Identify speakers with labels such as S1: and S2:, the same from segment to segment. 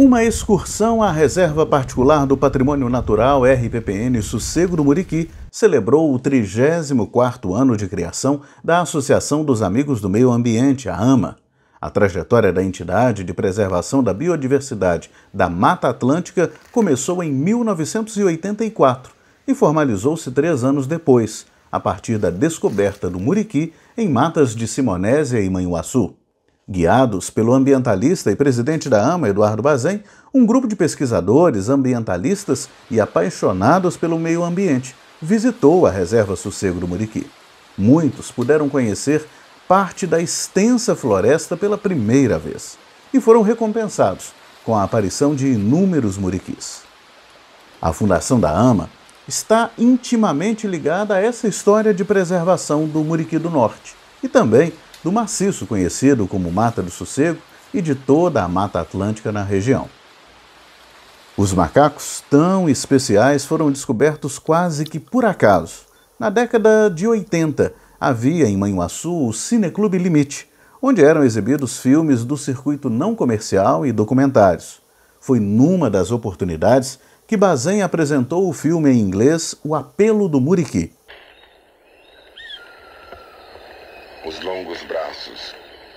S1: Uma excursão à Reserva Particular do Patrimônio Natural RPPN Sossego do Muriqui celebrou o 34º ano de criação da Associação dos Amigos do Meio Ambiente, a AMA. A trajetória da entidade de preservação da biodiversidade da Mata Atlântica começou em 1984 e formalizou-se três anos depois, a partir da descoberta do Muriqui em matas de Simonésia e Manhuaçu. Guiados pelo ambientalista e presidente da AMA, Eduardo Bazem, um grupo de pesquisadores, ambientalistas e apaixonados pelo meio ambiente visitou a Reserva Sossego do Muriqui. Muitos puderam conhecer parte da extensa floresta pela primeira vez e foram recompensados com a aparição de inúmeros muriquis. A fundação da AMA está intimamente ligada a essa história de preservação do Muriqui do Norte e também do maciço conhecido como Mata do Sossego e de toda a Mata Atlântica na região. Os macacos tão especiais foram descobertos quase que por acaso. Na década de 80, havia em Manhuaçu o Cineclube Limite, onde eram exibidos filmes do circuito não comercial e documentários. Foi numa das oportunidades que Bazin apresentou o filme em inglês O Apelo do Muriqui,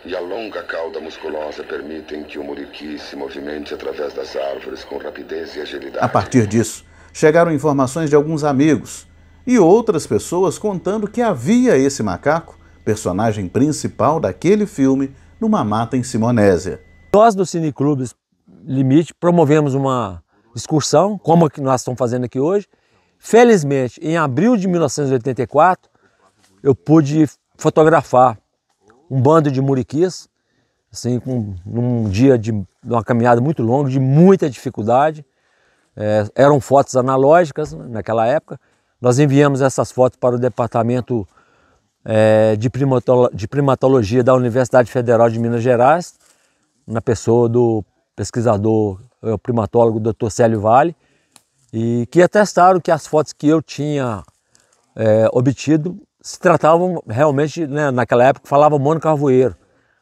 S2: e a longa cauda musculosa permitem que o muriqui se movimente através das árvores com rapidez e agilidade. A
S1: partir disso, chegaram informações de alguns amigos e outras pessoas contando que havia esse macaco, personagem principal daquele filme, numa mata em Simonésia. Nós do Cineclube
S2: Limite promovemos uma excursão, como a que nós estamos fazendo aqui hoje. Felizmente, em abril de 1984, eu pude fotografar um bando de muriquis, assim, com num dia de uma caminhada muito longa, de muita dificuldade. É, eram fotos analógicas né, naquela época. Nós enviamos essas fotos para o departamento é, de, primatolo de primatologia da Universidade Federal de Minas Gerais, na pessoa do pesquisador, é, o primatólogo Dr. Célio Vale, e que atestaram que as fotos que eu tinha é, obtido se tratavam realmente, né, naquela época falava mono carvoeiro,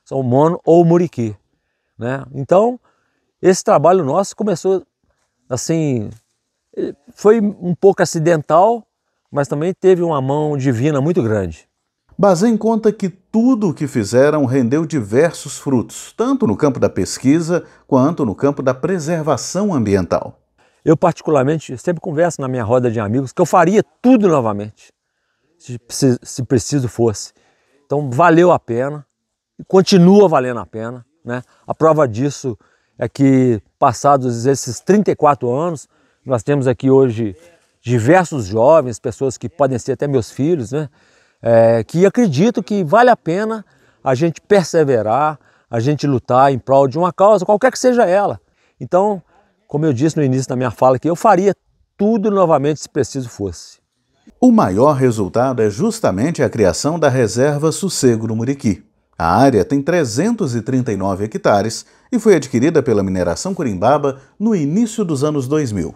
S2: são mono ou muriqui. Né? Então, esse trabalho nosso começou assim, foi um pouco acidental,
S1: mas também teve uma mão divina muito grande. Bazin conta que tudo o que fizeram rendeu diversos frutos, tanto no campo da pesquisa quanto no campo da preservação ambiental.
S2: Eu, particularmente, sempre converso na minha roda de amigos que eu faria tudo novamente se, se, se preciso fosse. Então valeu a pena e continua valendo a pena. Né? A prova disso é que, passados esses 34 anos, nós temos aqui hoje diversos jovens, pessoas que podem ser até meus filhos, né? É, que acredito que vale a pena a gente perseverar, a gente lutar em prol de uma causa, qualquer que seja ela.
S1: Então, como eu disse no início da minha fala, que eu faria tudo novamente se preciso fosse. O maior resultado é justamente a criação da reserva Sossego do Muriqui. A área tem 339 hectares e foi adquirida pela mineração Curimbaba no início dos anos 2000.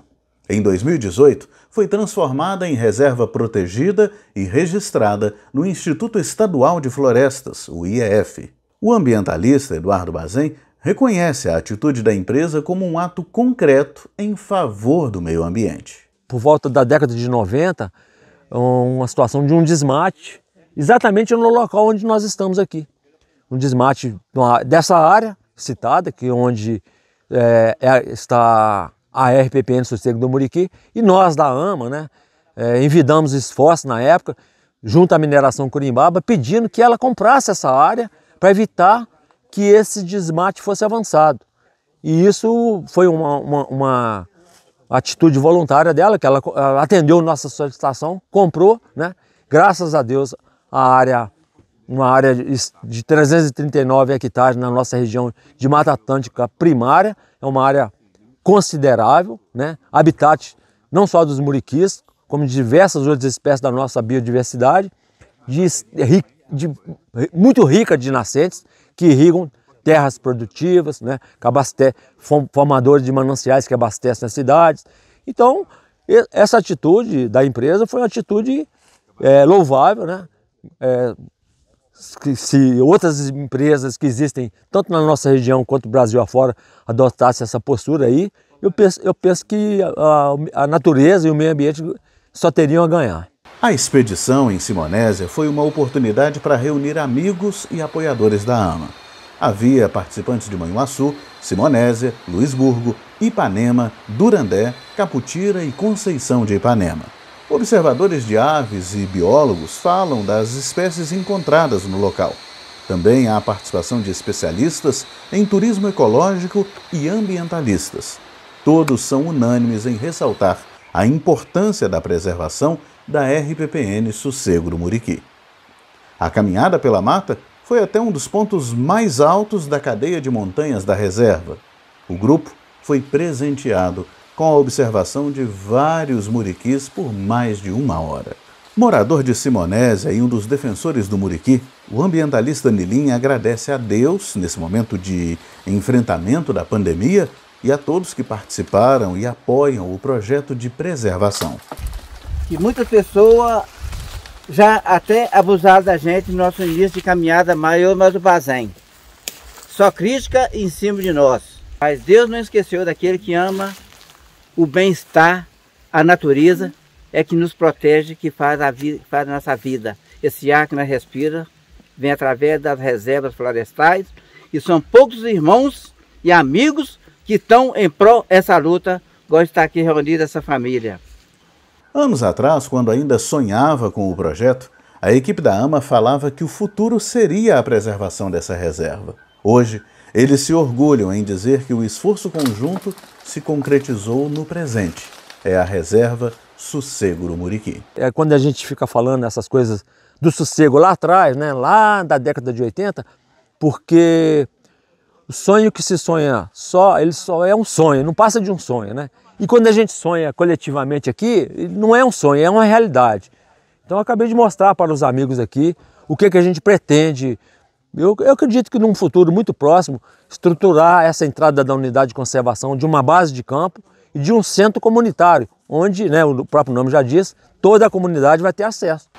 S1: Em 2018, foi transformada em reserva protegida e registrada no Instituto Estadual de Florestas, o IEF. O ambientalista Eduardo Bazem reconhece a atitude da empresa como um ato concreto em favor do meio ambiente. Por volta da década de 90,
S2: uma situação de um desmate, exatamente no local onde nós estamos aqui. Um desmate dessa área citada, que é onde é, é, está a RPPN Sossego do Muriqui, e nós da AMA, né, é, envidamos esforço na época, junto à mineração Curimbaba, pedindo que ela comprasse essa área para evitar que esse desmate fosse avançado. E isso foi uma, uma, uma atitude voluntária dela, que ela atendeu nossa solicitação, comprou, né? Graças a Deus, a área, uma área de 339 hectares na nossa região de Mata Atlântica primária, é uma área considerável, né? Habitat não só dos muriquis, como de diversas outras espécies da nossa biodiversidade, de, de, de muito rica de nascentes que irrigam terras produtivas, né, que abaste... formadores de mananciais que abastecem as cidades. Então, essa atitude da empresa foi uma atitude é, louvável, né? É, se outras empresas que existem tanto na nossa região quanto no Brasil afora adotassem essa postura aí, eu penso, eu penso que a, a natureza e o meio ambiente só teriam a
S1: ganhar. A expedição em Simonésia foi uma oportunidade para reunir amigos e apoiadores da AMA havia participantes de Manhuaçu, Simonésia, Luisburgo, Ipanema, Durandé, Caputira e Conceição de Ipanema. Observadores de aves e biólogos falam das espécies encontradas no local. Também há participação de especialistas em turismo ecológico e ambientalistas. Todos são unânimes em ressaltar a importância da preservação da RPPN Sossego do Muriqui. A caminhada pela mata foi até um dos pontos mais altos da cadeia de montanhas da reserva. O grupo foi presenteado com a observação de vários muriquis por mais de uma hora. Morador de Simonésia e um dos defensores do Muriqui, o ambientalista Nilim agradece a Deus nesse momento de enfrentamento da pandemia e a todos que participaram e apoiam o projeto de preservação. Que muita pessoa já até abusaram da gente no nosso início de caminhada maior mas o Bazém. Só crítica em cima de nós. Mas Deus não esqueceu daquele que ama o bem-estar, a natureza, é que nos protege, que faz a, vida, faz a nossa vida. Esse ar que nós respira vem através das reservas florestais e são poucos irmãos e amigos que estão em prol essa luta, gosto de estar aqui reunida essa família. Anos atrás, quando ainda sonhava com o projeto, a equipe da AMA falava que o futuro seria a preservação dessa reserva. Hoje, eles se orgulham em dizer que o esforço conjunto se concretizou no presente. É a reserva Sossego Muriqui.
S2: É quando a gente fica falando essas coisas do sossego lá atrás, né, lá da década de 80, porque o sonho que se sonha só, ele só é um sonho, não passa de um sonho, né? E quando a gente sonha coletivamente aqui, não é um sonho, é uma realidade. Então acabei de mostrar para os amigos aqui o que, é que a gente pretende. Eu, eu acredito que num futuro muito próximo, estruturar essa entrada da unidade de conservação de uma base de campo e de um centro comunitário, onde, né, o próprio nome já diz, toda a comunidade vai ter acesso.